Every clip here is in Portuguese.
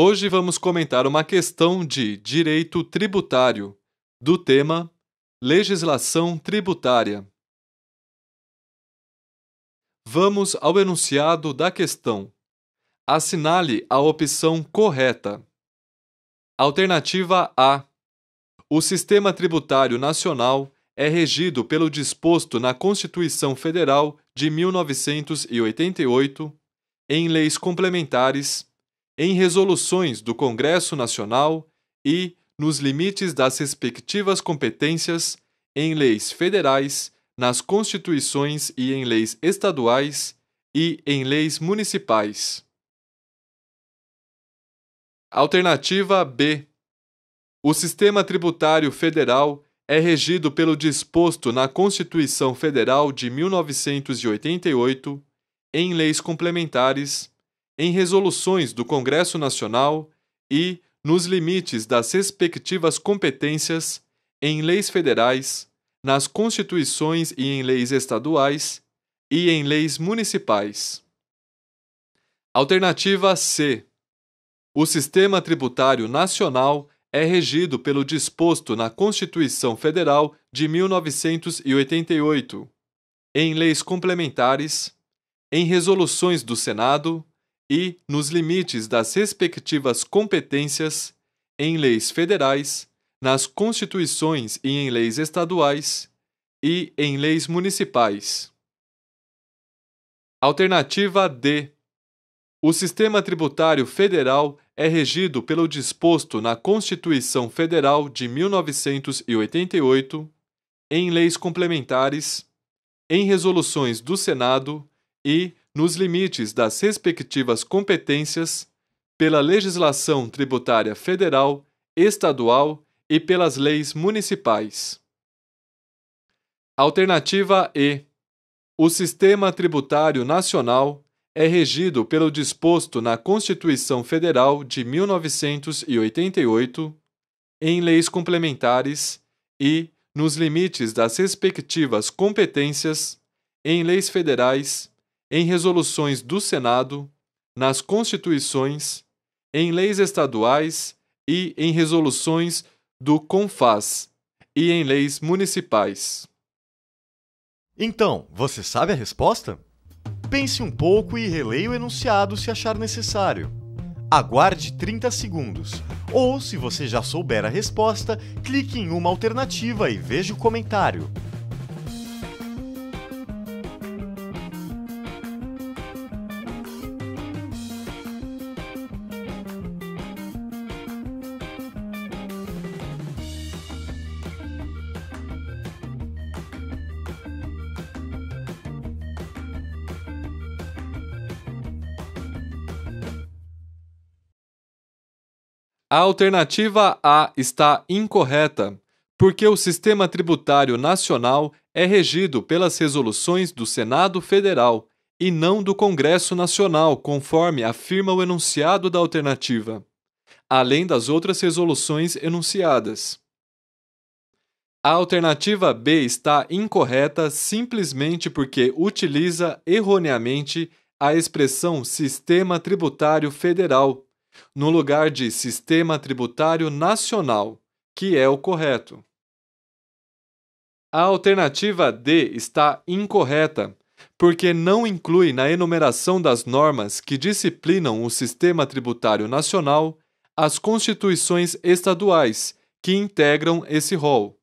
Hoje vamos comentar uma questão de direito tributário, do tema Legislação Tributária. Vamos ao enunciado da questão. Assinale a opção correta. Alternativa A. O sistema tributário nacional é regido pelo disposto na Constituição Federal de 1988, em leis complementares em resoluções do Congresso Nacional e, nos limites das respectivas competências, em leis federais, nas constituições e em leis estaduais e em leis municipais. Alternativa B. O sistema tributário federal é regido pelo disposto na Constituição Federal de 1988, em leis complementares em resoluções do Congresso Nacional e, nos limites das respectivas competências, em leis federais, nas constituições e em leis estaduais e em leis municipais. Alternativa C. O sistema tributário nacional é regido pelo disposto na Constituição Federal de 1988, em leis complementares, em resoluções do Senado e, nos limites das respectivas competências, em leis federais, nas constituições e em leis estaduais e em leis municipais. Alternativa D. O sistema tributário federal é regido pelo disposto na Constituição Federal de 1988, em leis complementares, em resoluções do Senado e nos limites das respectivas competências, pela legislação tributária federal, estadual e pelas leis municipais. Alternativa E. O sistema tributário nacional é regido pelo disposto na Constituição Federal de 1988, em leis complementares e, nos limites das respectivas competências, em leis federais em resoluções do Senado, nas constituições, em leis estaduais e em resoluções do CONFAS e em leis municipais. Então, você sabe a resposta? Pense um pouco e releia o enunciado se achar necessário. Aguarde 30 segundos. Ou, se você já souber a resposta, clique em uma alternativa e veja o comentário. A alternativa A está incorreta, porque o sistema tributário nacional é regido pelas resoluções do Senado Federal e não do Congresso Nacional, conforme afirma o enunciado da alternativa, além das outras resoluções enunciadas. A alternativa B está incorreta simplesmente porque utiliza erroneamente a expressão Sistema Tributário Federal no lugar de Sistema Tributário Nacional, que é o correto. A alternativa D está incorreta, porque não inclui na enumeração das normas que disciplinam o sistema tributário nacional as constituições estaduais que integram esse rol.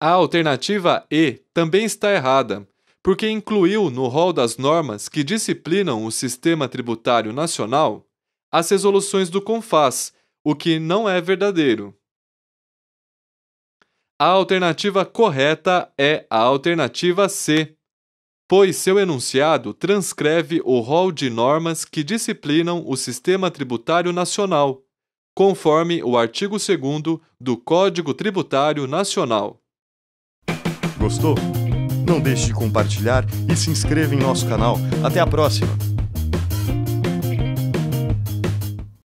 A alternativa E também está errada, porque incluiu no rol das normas que disciplinam o sistema tributário nacional as resoluções do CONFAS, o que não é verdadeiro. A alternativa correta é a alternativa C, pois seu enunciado transcreve o rol de normas que disciplinam o sistema tributário nacional, conforme o artigo 2 do Código Tributário Nacional. Gostou? Não deixe de compartilhar e se inscreva em nosso canal. Até a próxima!